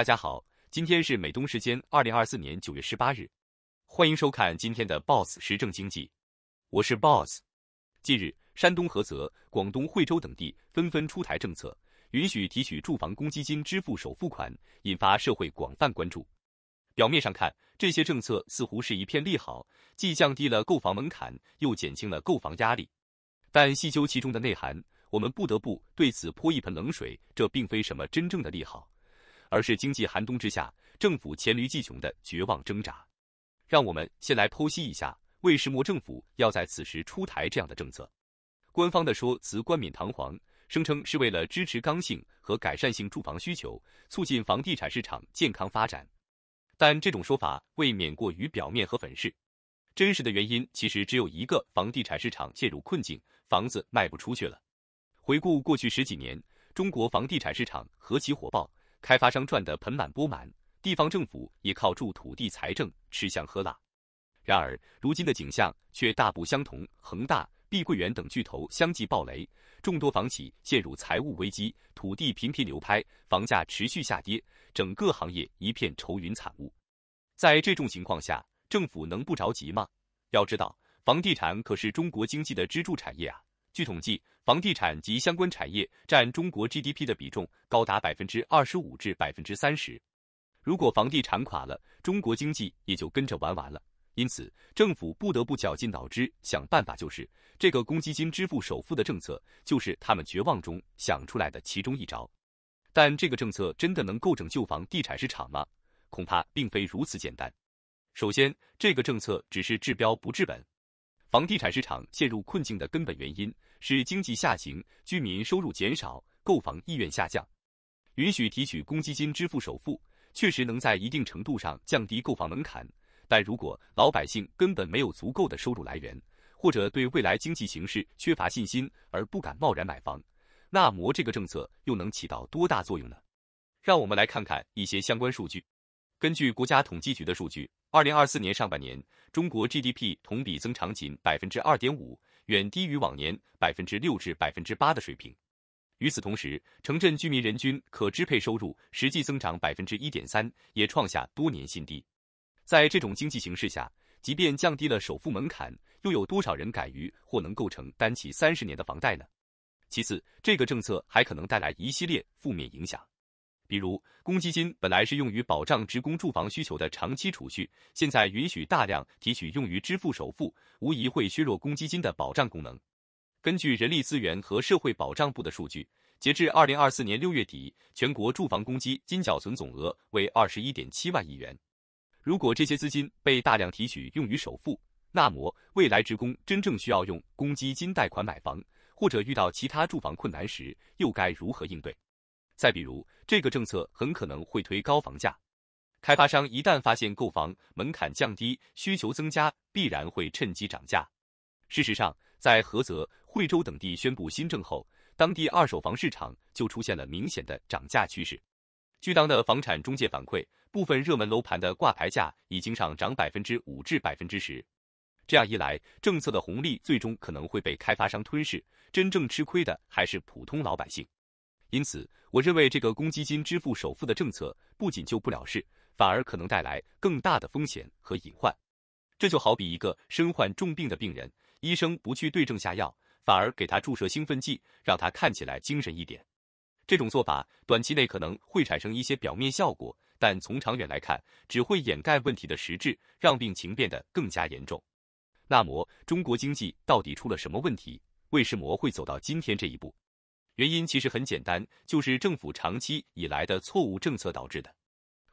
大家好，今天是美东时间二零二四年九月十八日，欢迎收看今天的 BOSS 时政经济，我是 BOSS。近日，山东菏泽、广东惠州等地纷纷出台政策，允许提取住房公积金支付首付款，引发社会广泛关注。表面上看，这些政策似乎是一片利好，既降低了购房门槛，又减轻了购房压力。但细究其中的内涵，我们不得不对此泼一盆冷水，这并非什么真正的利好。而是经济寒冬之下，政府黔驴技穷的绝望挣扎。让我们先来剖析一下，为什么政府要在此时出台这样的政策？官方的说辞冠冕堂皇，声称是为了支持刚性和改善性住房需求，促进房地产市场健康发展。但这种说法未免过于表面和粉饰。真实的原因其实只有一个：房地产市场陷入困境，房子卖不出去了。回顾过去十几年，中国房地产市场何其火爆！开发商赚得盆满钵满，地方政府也靠住土地财政吃香喝辣。然而，如今的景象却大不相同，恒大、碧桂园等巨头相继暴雷，众多房企陷入财务危机，土地频频流拍，房价持续下跌，整个行业一片愁云惨雾。在这种情况下，政府能不着急吗？要知道，房地产可是中国经济的支柱产业啊！据统计，房地产及相关产业占中国 GDP 的比重高达百分之二十五至百分之三十。如果房地产垮了，中国经济也就跟着玩完了。因此，政府不得不绞尽脑汁想办法，就是这个公积金支付首付的政策，就是他们绝望中想出来的其中一招。但这个政策真的能够拯救房地产市场吗？恐怕并非如此简单。首先，这个政策只是治标不治本。房地产市场陷入困境的根本原因是经济下行，居民收入减少，购房意愿下降。允许提取公积金支付首付，确实能在一定程度上降低购房门槛。但如果老百姓根本没有足够的收入来源，或者对未来经济形势缺乏信心而不敢贸然买房，那么这个政策又能起到多大作用呢？让我们来看看一些相关数据。根据国家统计局的数据。二零二四年上半年，中国 GDP 同比增长仅百分之二点五，远低于往年百分之六至百分之八的水平。与此同时，城镇居民人均可支配收入实际增长百分之一点三，也创下多年新低。在这种经济形势下，即便降低了首付门槛，又有多少人敢于或能构成担起三十年的房贷呢？其次，这个政策还可能带来一系列负面影响。比如，公积金本来是用于保障职工住房需求的长期储蓄，现在允许大量提取用于支付首付，无疑会削弱公积金的保障功能。根据人力资源和社会保障部的数据，截至二零二四年六月底，全国住房公积金缴存总额为二十一点七万亿元。如果这些资金被大量提取用于首付，那么未来职工真正需要用公积金贷款买房，或者遇到其他住房困难时，又该如何应对？再比如，这个政策很可能会推高房价。开发商一旦发现购房门槛降低，需求增加，必然会趁机涨价。事实上，在菏泽、惠州等地宣布新政后，当地二手房市场就出现了明显的涨价趋势。据当地的房产中介反馈，部分热门楼盘的挂牌价已经上涨百分之五至百分之十。这样一来，政策的红利最终可能会被开发商吞噬，真正吃亏的还是普通老百姓。因此，我认为这个公积金支付首付的政策不仅救不了事，反而可能带来更大的风险和隐患。这就好比一个身患重病的病人，医生不去对症下药，反而给他注射兴奋剂，让他看起来精神一点。这种做法短期内可能会产生一些表面效果，但从长远来看，只会掩盖问题的实质，让病情变得更加严重。那么，中国经济到底出了什么问题？为什么会走到今天这一步？原因其实很简单，就是政府长期以来的错误政策导致的。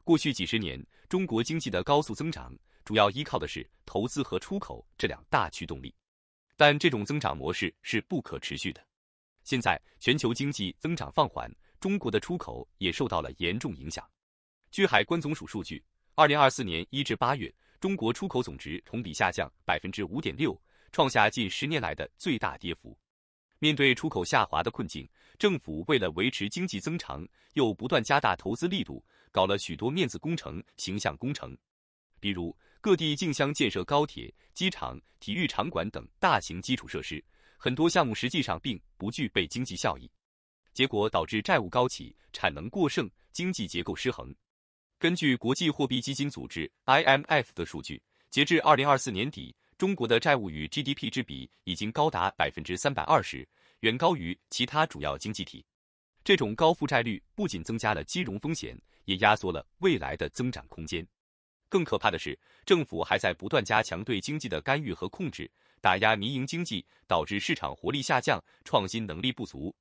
过去几十年，中国经济的高速增长主要依靠的是投资和出口这两大驱动力，但这种增长模式是不可持续的。现在全球经济增长放缓，中国的出口也受到了严重影响。据海关总署数据，二零二四年一至八月，中国出口总值同比下降百分之五点六，创下近十年来的最大跌幅。面对出口下滑的困境，政府为了维持经济增长，又不断加大投资力度，搞了许多面子工程、形象工程，比如各地竞相建设高铁、机场、体育场馆等大型基础设施，很多项目实际上并不具备经济效益，结果导致债务高企、产能过剩、经济结构失衡。根据国际货币基金组织 （IMF） 的数据，截至二零二四年底，中国的债务与 GDP 之比已经高达百分之三百二十。远高于其他主要经济体，这种高负债率不仅增加了金融风险，也压缩了未来的增长空间。更可怕的是，政府还在不断加强对经济的干预和控制，打压民营经济，导致市场活力下降，创新能力不足。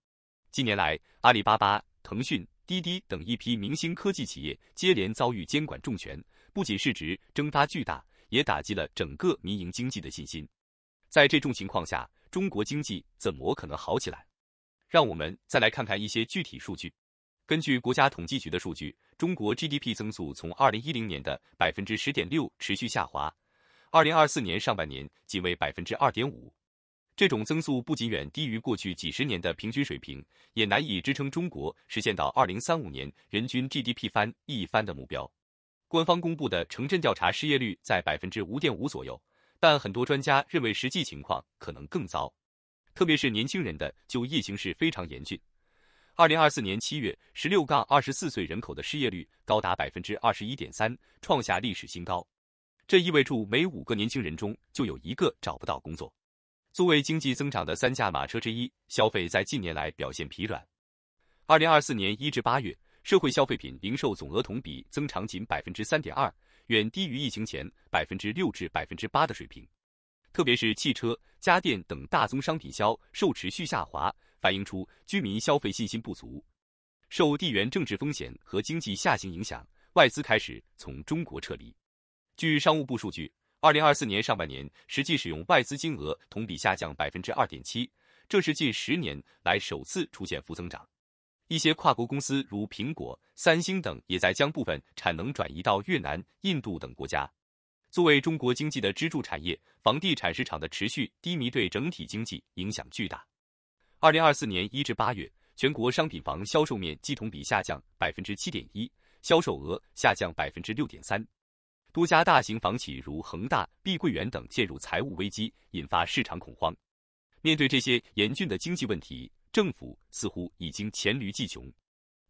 近年来，阿里巴巴、腾讯、滴滴等一批明星科技企业接连遭遇监管重拳，不仅市值蒸发巨大，也打击了整个民营经济的信心。在这种情况下，中国经济怎么可能好起来？让我们再来看看一些具体数据。根据国家统计局的数据，中国 GDP 增速从二零一零年的百分之十点六持续下滑，二零二四年上半年仅为百分之二点五。这种增速不仅远低于过去几十年的平均水平，也难以支撑中国实现到二零三五年人均 GDP 翻一番的目标。官方公布的城镇调查失业率在百分之五点五左右。但很多专家认为，实际情况可能更糟，特别是年轻人的就业形势非常严峻。二零二四年七月，十六杠二十四岁人口的失业率高达百分之二十一点三，创下历史新高。这意味着每五个年轻人中就有一个找不到工作。作为经济增长的三驾马车之一，消费在近年来表现疲软。二零二四年一至八月，社会消费品零售总额同比增长仅百分之三点二。远低于疫情前百分之六至百分之八的水平，特别是汽车、家电等大宗商品销售持续下滑，反映出居民消费信心不足。受地缘政治风险和经济下行影响，外资开始从中国撤离。据商务部数据，二零二四年上半年实际使用外资金额同比下降百分之二点七，这是近十年来首次出现负增长。一些跨国公司如苹果、三星等也在将部分产能转移到越南、印度等国家。作为中国经济的支柱产业，房地产市场的持续低迷对整体经济影响巨大。二零二四年一至八月，全国商品房销售面积同比下降百分之七点一，销售额下降百分之六点三。多家大型房企如恒大、碧桂园等陷入财务危机，引发市场恐慌。面对这些严峻的经济问题，政府似乎已经黔驴技穷，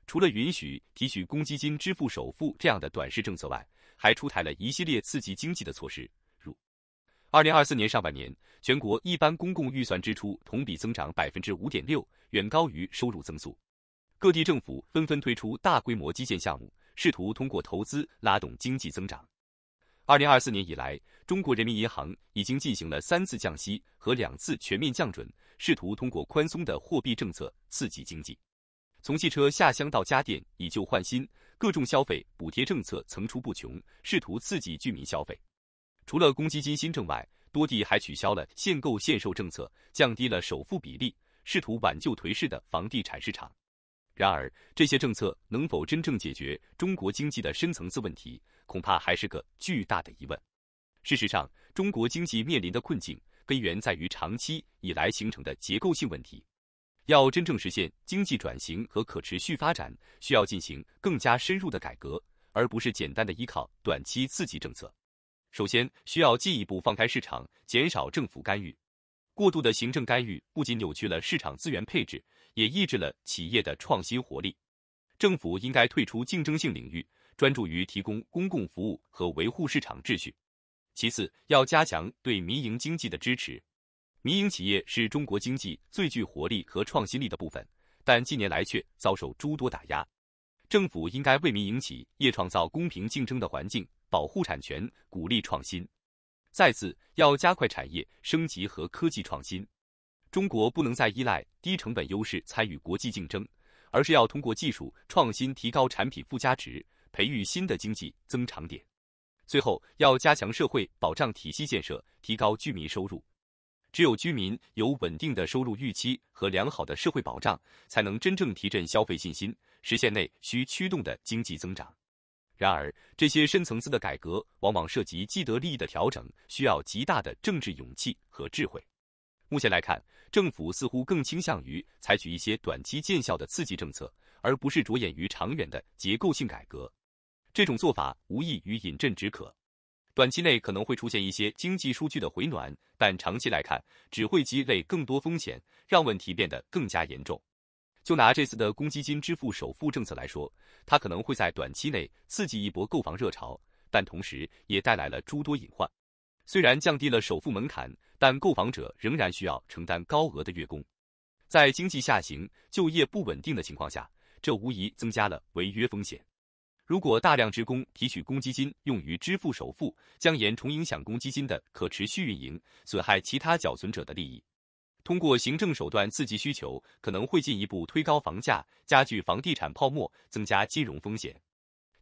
除了允许提取公积金支付首付这样的短视政策外，还出台了一系列刺激经济的措施。如，二零二四年上半年，全国一般公共预算支出同比增长百分之五点六，远高于收入增速。各地政府纷纷推出大规模基建项目，试图通过投资拉动经济增长。二零二四年以来，中国人民银行已经进行了三次降息和两次全面降准。试图通过宽松的货币政策刺激经济，从汽车下乡到家电以旧换新，各种消费补贴政策层出不穷，试图刺激居民消费。除了公积金新政外，多地还取消了限购限售政策，降低了首付比例，试图挽救颓势的房地产市场。然而，这些政策能否真正解决中国经济的深层次问题，恐怕还是个巨大的疑问。事实上，中国经济面临的困境。根源在于长期以来形成的结构性问题。要真正实现经济转型和可持续发展，需要进行更加深入的改革，而不是简单的依靠短期刺激政策。首先，需要进一步放开市场，减少政府干预。过度的行政干预不仅扭曲了市场资源配置，也抑制了企业的创新活力。政府应该退出竞争性领域，专注于提供公共服务和维护市场秩序。其次，要加强对民营经济的支持。民营企业是中国经济最具活力和创新力的部分，但近年来却遭受诸多打压。政府应该为民营企业创造公平竞争的环境，保护产权，鼓励创新。再次，要加快产业升级和科技创新。中国不能再依赖低成本优势参与国际竞争，而是要通过技术创新提高产品附加值，培育新的经济增长点。最后，要加强社会保障体系建设，提高居民收入。只有居民有稳定的收入预期和良好的社会保障，才能真正提振消费信心，实现内需驱动的经济增长。然而，这些深层次的改革往往涉及既得利益的调整，需要极大的政治勇气和智慧。目前来看，政府似乎更倾向于采取一些短期见效的刺激政策，而不是着眼于长远的结构性改革。这种做法无异于饮鸩止渴，短期内可能会出现一些经济数据的回暖，但长期来看只会积累更多风险，让问题变得更加严重。就拿这次的公积金支付首付政策来说，它可能会在短期内刺激一波购房热潮，但同时也带来了诸多隐患。虽然降低了首付门槛，但购房者仍然需要承担高额的月供，在经济下行、就业不稳定的情况下，这无疑增加了违约风险。如果大量职工提取公积金用于支付首付，将严重影响公积金的可持续运营，损害其他缴存者的利益。通过行政手段刺激需求，可能会进一步推高房价，加剧房地产泡沫，增加金融风险。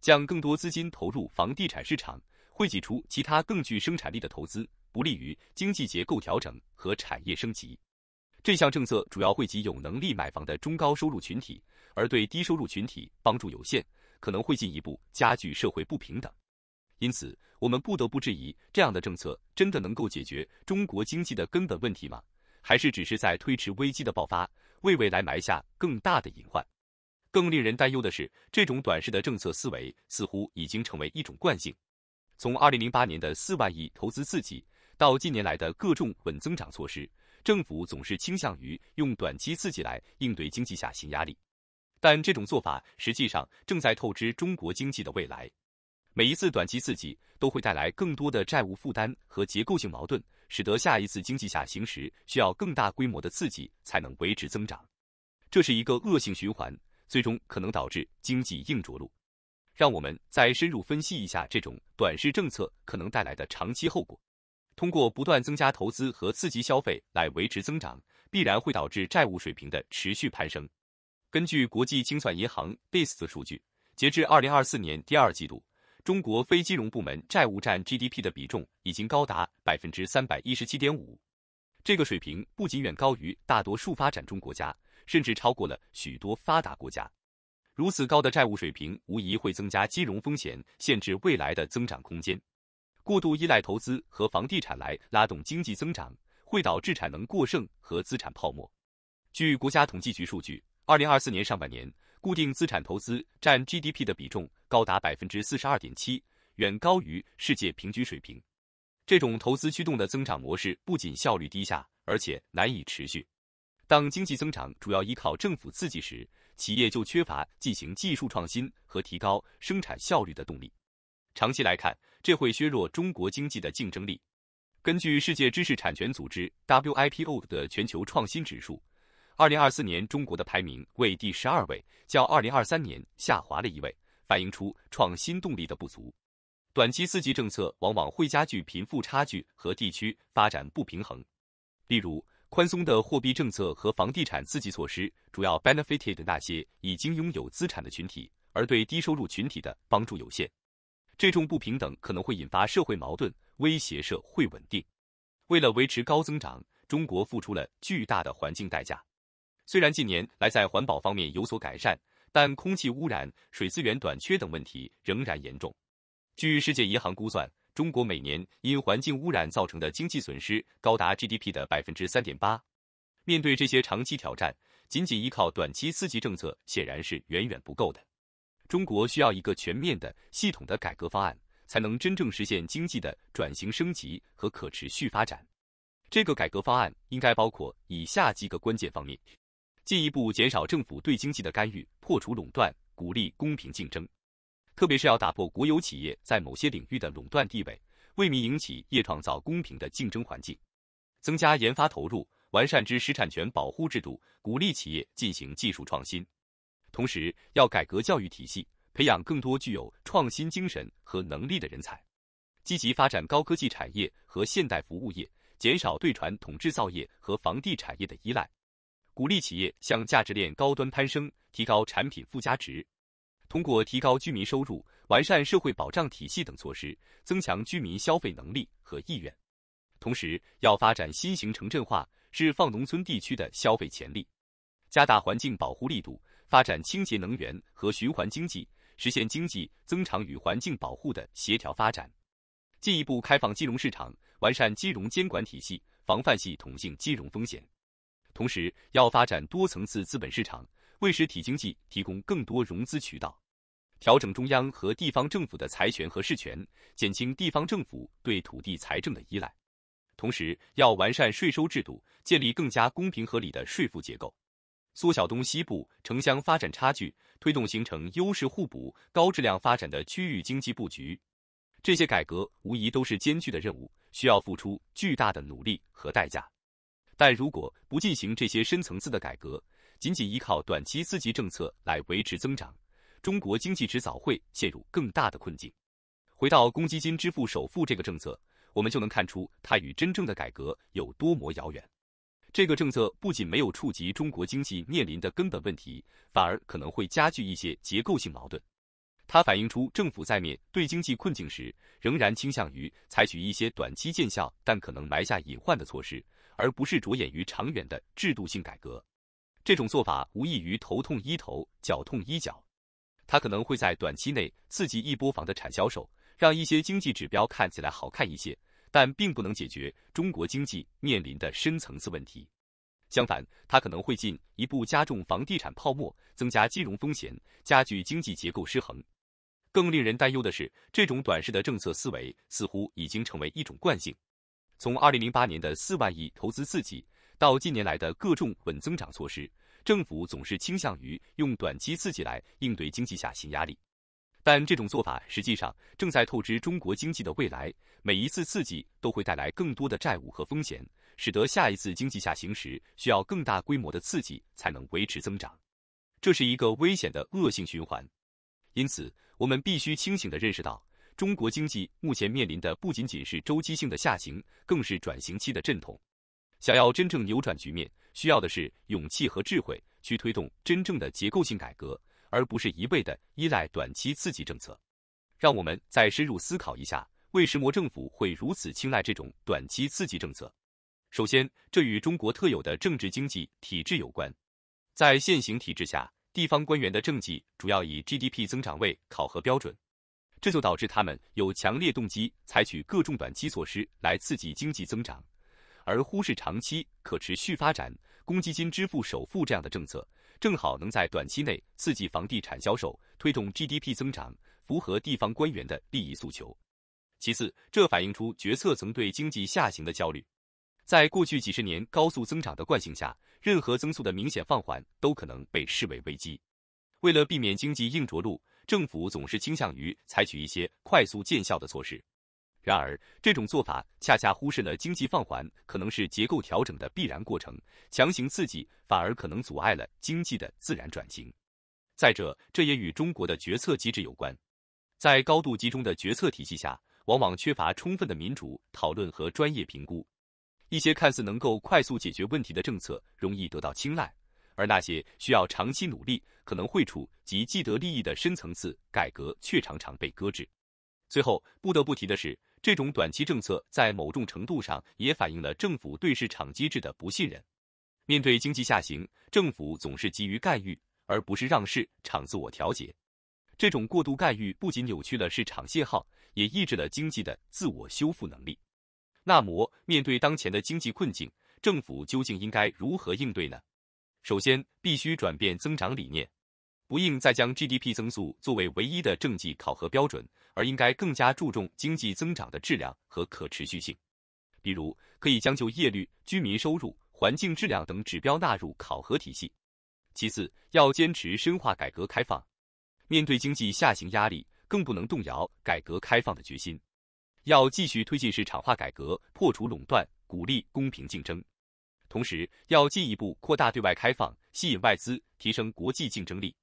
将更多资金投入房地产市场，会挤出其他更具生产力的投资，不利于经济结构调整和产业升级。这项政策主要惠及有能力买房的中高收入群体，而对低收入群体帮助有限。可能会进一步加剧社会不平等，因此我们不得不质疑，这样的政策真的能够解决中国经济的根本问题吗？还是只是在推迟危机的爆发，为未来埋下更大的隐患？更令人担忧的是，这种短视的政策思维似乎已经成为一种惯性。从2008年的四万亿投资刺激，到近年来的各种稳增长措施，政府总是倾向于用短期刺激来应对经济下行压力。但这种做法实际上正在透支中国经济的未来。每一次短期刺激都会带来更多的债务负担和结构性矛盾，使得下一次经济下行时需要更大规模的刺激才能维持增长。这是一个恶性循环，最终可能导致经济硬着陆。让我们再深入分析一下这种短视政策可能带来的长期后果。通过不断增加投资和刺激消费来维持增长，必然会导致债务水平的持续攀升。根据国际清算银行 b i s 的数据，截至二零二四年第二季度，中国非金融部门债务占 GDP 的比重已经高达百分之三百一十七点五。这个水平不仅远高于大多数发展中国家，甚至超过了许多发达国家。如此高的债务水平无疑会增加金融风险，限制未来的增长空间。过度依赖投资和房地产来拉动经济增长，会导致产能过剩和资产泡沫。据国家统计局数据。二零二四年上半年，固定资产投资占 GDP 的比重高达百分之四十二点七，远高于世界平均水平。这种投资驱动的增长模式不仅效率低下，而且难以持续。当经济增长主要依靠政府刺激时，企业就缺乏进行技术创新和提高生产效率的动力。长期来看，这会削弱中国经济的竞争力。根据世界知识产权组织 （WIPO） 的全球创新指数。二零二四年中国的排名为第十二位，较二零二三年下滑了一位，反映出创新动力的不足。短期刺激政策往往会加剧贫富差距和地区发展不平衡。例如，宽松的货币政策和房地产刺激措施主要 benefited 那些已经拥有资产的群体，而对低收入群体的帮助有限。这种不平等可能会引发社会矛盾，威胁社会稳定。为了维持高增长，中国付出了巨大的环境代价。虽然近年来在环保方面有所改善，但空气污染、水资源短缺等问题仍然严重。据世界银行估算，中国每年因环境污染造成的经济损失高达 GDP 的百分之三点八。面对这些长期挑战，仅仅依靠短期刺激政策显然是远远不够的。中国需要一个全面的、系统的改革方案，才能真正实现经济的转型升级和可持续发展。这个改革方案应该包括以下几个关键方面。进一步减少政府对经济的干预，破除垄断，鼓励公平竞争，特别是要打破国有企业在某些领域的垄断地位，为民营企业创造公平的竞争环境。增加研发投入，完善知识产权保护制度，鼓励企业进行技术创新。同时，要改革教育体系，培养更多具有创新精神和能力的人才。积极发展高科技产业和现代服务业，减少对传统制造业和房地产业的依赖。鼓励企业向价值链高端攀升，提高产品附加值；通过提高居民收入、完善社会保障体系等措施，增强居民消费能力和意愿。同时，要发展新型城镇化，释放农村地区的消费潜力；加大环境保护力度，发展清洁能源和循环经济，实现经济增长与环境保护的协调发展。进一步开放金融市场，完善金融监管体系，防范系统性金融风险。同时，要发展多层次资本市场，为实体经济提供更多融资渠道；调整中央和地方政府的财权和事权，减轻地方政府对土地财政的依赖；同时，要完善税收制度，建立更加公平合理的税负结构，缩小东西部城乡发展差距，推动形成优势互补、高质量发展的区域经济布局。这些改革无疑都是艰巨的任务，需要付出巨大的努力和代价。但如果不进行这些深层次的改革，仅仅依靠短期刺激政策来维持增长，中国经济迟早会陷入更大的困境。回到公积金支付首付这个政策，我们就能看出它与真正的改革有多么遥远。这个政策不仅没有触及中国经济面临的根本问题，反而可能会加剧一些结构性矛盾。它反映出政府在面对经济困境时，仍然倾向于采取一些短期见效但可能埋下隐患的措施。而不是着眼于长远的制度性改革，这种做法无异于头痛医头、脚痛医脚。它可能会在短期内刺激一波房的产销售，让一些经济指标看起来好看一些，但并不能解决中国经济面临的深层次问题。相反，它可能会进一步加重房地产泡沫，增加金融风险，加剧经济结构失衡。更令人担忧的是，这种短视的政策思维似乎已经成为一种惯性。从二零零八年的四万亿投资刺激，到近年来的各种稳增长措施，政府总是倾向于用短期刺激来应对经济下行压力。但这种做法实际上正在透支中国经济的未来。每一次刺激都会带来更多的债务和风险，使得下一次经济下行时需要更大规模的刺激才能维持增长。这是一个危险的恶性循环。因此，我们必须清醒的认识到。中国经济目前面临的不仅仅是周期性的下行，更是转型期的阵痛。想要真正扭转局面，需要的是勇气和智慧去推动真正的结构性改革，而不是一味的依赖短期刺激政策。让我们再深入思考一下，为什么政府会如此青睐这种短期刺激政策？首先，这与中国特有的政治经济体制有关。在现行体制下，地方官员的政绩主要以 GDP 增长为考核标准。这就导致他们有强烈动机采取各种短期措施来刺激经济增长，而忽视长期可持续发展。公积金支付首付这样的政策，正好能在短期内刺激房地产销售，推动 GDP 增长，符合地方官员的利益诉求。其次，这反映出决策层对经济下行的焦虑。在过去几十年高速增长的惯性下，任何增速的明显放缓都可能被视为危机。为了避免经济硬着陆。政府总是倾向于采取一些快速见效的措施，然而这种做法恰恰忽视了经济放缓可能是结构调整的必然过程，强行刺激反而可能阻碍了经济的自然转型。再者，这也与中国的决策机制有关，在高度集中的决策体系下，往往缺乏充分的民主讨论和专业评估，一些看似能够快速解决问题的政策容易得到青睐。而那些需要长期努力，可能会触及既得利益的深层次改革，却常常被搁置。最后不得不提的是，这种短期政策在某种程度上也反映了政府对市场机制的不信任。面对经济下行，政府总是急于干预，而不是让市场自我调节。这种过度干预不仅扭曲了市场信号，也抑制了经济的自我修复能力。那么，面对当前的经济困境，政府究竟应该如何应对呢？首先，必须转变增长理念，不应再将 GDP 增速作为唯一的政绩考核标准，而应该更加注重经济增长的质量和可持续性。比如，可以将就业率、居民收入、环境质量等指标纳入考核体系。其次，要坚持深化改革开放，面对经济下行压力，更不能动摇改革开放的决心，要继续推进市场化改革，破除垄断，鼓励公平竞争。同时，要进一步扩大对外开放，吸引外资，提升国际竞争力。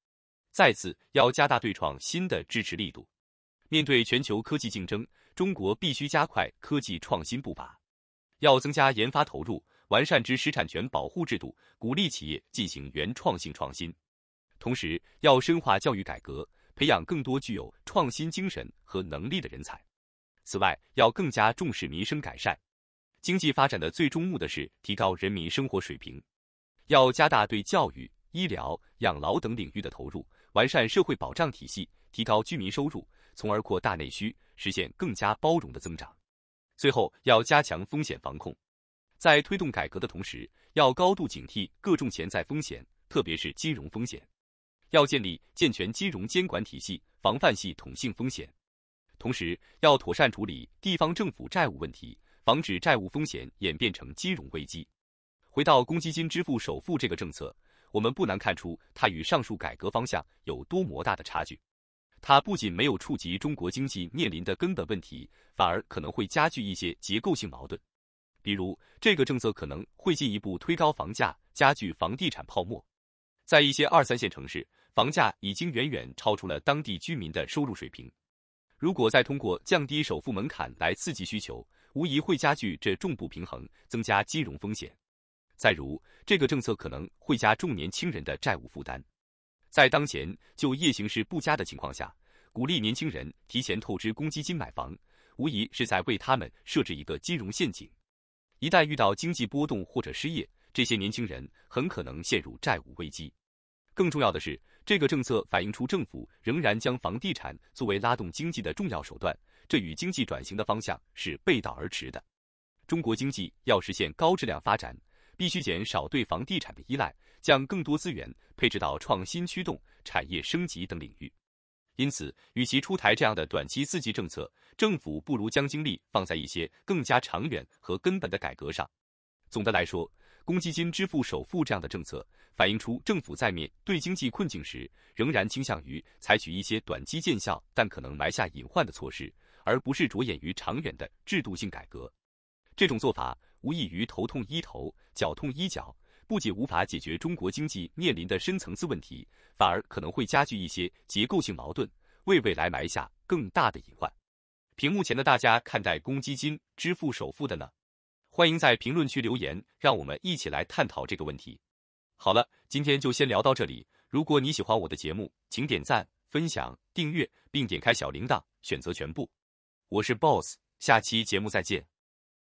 再次，要加大对创新的支持力度。面对全球科技竞争，中国必须加快科技创新步伐，要增加研发投入，完善知识产权保护制度，鼓励企业进行原创性创新。同时，要深化教育改革，培养更多具有创新精神和能力的人才。此外，要更加重视民生改善。经济发展的最终目的是提高人民生活水平，要加大对教育、医疗、养老等领域的投入，完善社会保障体系，提高居民收入，从而扩大内需，实现更加包容的增长。最后，要加强风险防控，在推动改革的同时，要高度警惕各种潜在风险，特别是金融风险，要建立健全金融监管体系，防范系统性风险。同时，要妥善处理地方政府债务问题。防止债务风险演变成金融危机。回到公积金支付首付这个政策，我们不难看出它与上述改革方向有多么大的差距。它不仅没有触及中国经济面临的根本问题，反而可能会加剧一些结构性矛盾。比如，这个政策可能会进一步推高房价，加剧房地产泡沫。在一些二三线城市，房价已经远远超出了当地居民的收入水平。如果再通过降低首付门槛来刺激需求，无疑会加剧这重不平衡，增加金融风险。再如，这个政策可能会加重年轻人的债务负担。在当前就业形势不佳的情况下，鼓励年轻人提前透支公积金买房，无疑是在为他们设置一个金融陷阱。一旦遇到经济波动或者失业，这些年轻人很可能陷入债务危机。更重要的是，这个政策反映出政府仍然将房地产作为拉动经济的重要手段。这与经济转型的方向是背道而驰的。中国经济要实现高质量发展，必须减少对房地产的依赖，将更多资源配置到创新驱动、产业升级等领域。因此，与其出台这样的短期刺激政策，政府不如将精力放在一些更加长远和根本的改革上。总的来说，公积金支付首付这样的政策，反映出政府在面对经济困境时，仍然倾向于采取一些短期见效但可能埋下隐患的措施。而不是着眼于长远的制度性改革，这种做法无异于头痛医头、脚痛医脚，不仅无法解决中国经济面临的深层次问题，反而可能会加剧一些结构性矛盾，为未来埋下更大的隐患。屏幕前的大家看待公积金支付首付的呢？欢迎在评论区留言，让我们一起来探讨这个问题。好了，今天就先聊到这里。如果你喜欢我的节目，请点赞、分享、订阅，并点开小铃铛，选择全部。我是 boss，下期节目再见。